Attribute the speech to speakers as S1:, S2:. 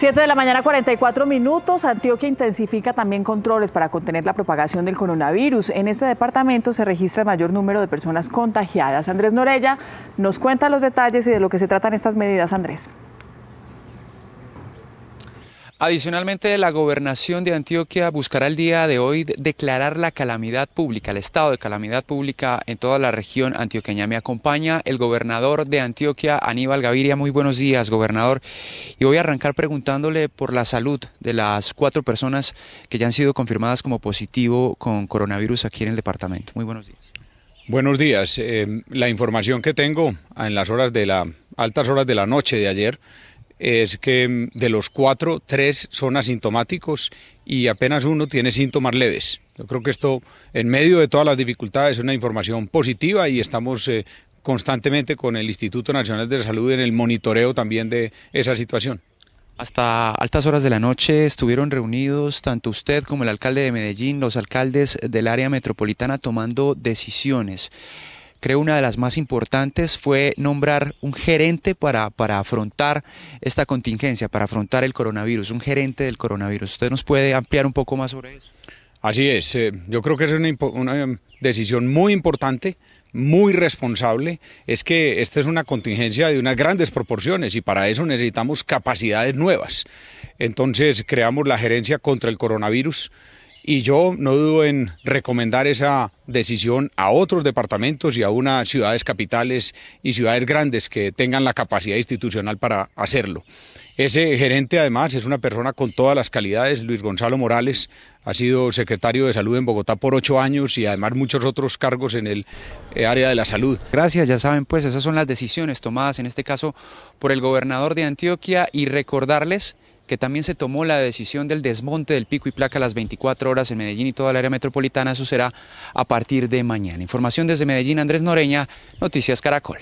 S1: 7 de la mañana, 44 minutos. Antioquia intensifica también controles para contener la propagación del coronavirus. En este departamento se registra el mayor número de personas contagiadas. Andrés Norella nos cuenta los detalles y de lo que se tratan estas medidas, Andrés.
S2: Adicionalmente, la gobernación de Antioquia buscará el día de hoy declarar la calamidad pública, el estado de calamidad pública en toda la región antioqueña. Me acompaña el gobernador de Antioquia, Aníbal Gaviria. Muy buenos días, gobernador. Y voy a arrancar preguntándole por la salud de las cuatro personas que ya han sido confirmadas como positivo con coronavirus aquí en el departamento. Muy buenos días.
S3: Buenos días. Eh, la información que tengo en las horas de altas horas de la noche de ayer es que mm, de los cuatro, tres son asintomáticos y apenas uno tiene síntomas leves. Yo creo que esto, en medio de todas las dificultades, es una información positiva y estamos eh, constantemente con el Instituto Nacional de Salud en el monitoreo también de esa situación. Hasta altas
S2: horas de la noche estuvieron reunidos tanto usted como el alcalde de Medellín, los alcaldes del área metropolitana tomando decisiones. Creo una de las más importantes fue nombrar un gerente para, afrontar esta contingencia, para afrontar
S3: el coronavirus, un gerente del coronavirus. ¿Usted nos puede ampliar un poco más sobre eso? Así es, eh, yo creo que es una, una, decisión muy importante, muy responsable. Es que esta es una contingencia de unas grandes proporciones y para eso necesitamos capacidades nuevas. Entonces creamos la gerencia contra el coronavirus y yo no dudo en recomendar esa decisión a otros departamentos y a unas ciudades capitales y ciudades grandes que tengan la capacidad institucional para hacerlo. Ese gerente además es una persona con todas las calidades, Luis Gonzalo Morales, ha sido secretario de salud en Bogotá por ocho años y además muchos otros cargos en el eh, área de la salud. Gracias, ya saben pues
S2: esas son las decisiones tomadas en este caso por el gobernador de Antioquia y recordarles que también se tomó la decisión del desmonte del pico y placa a las 24 horas en Medellín y toda la área metropolitana. Eso será a partir de mañana. Información desde Medellín, Andrés Noreña, Noticias Caracol.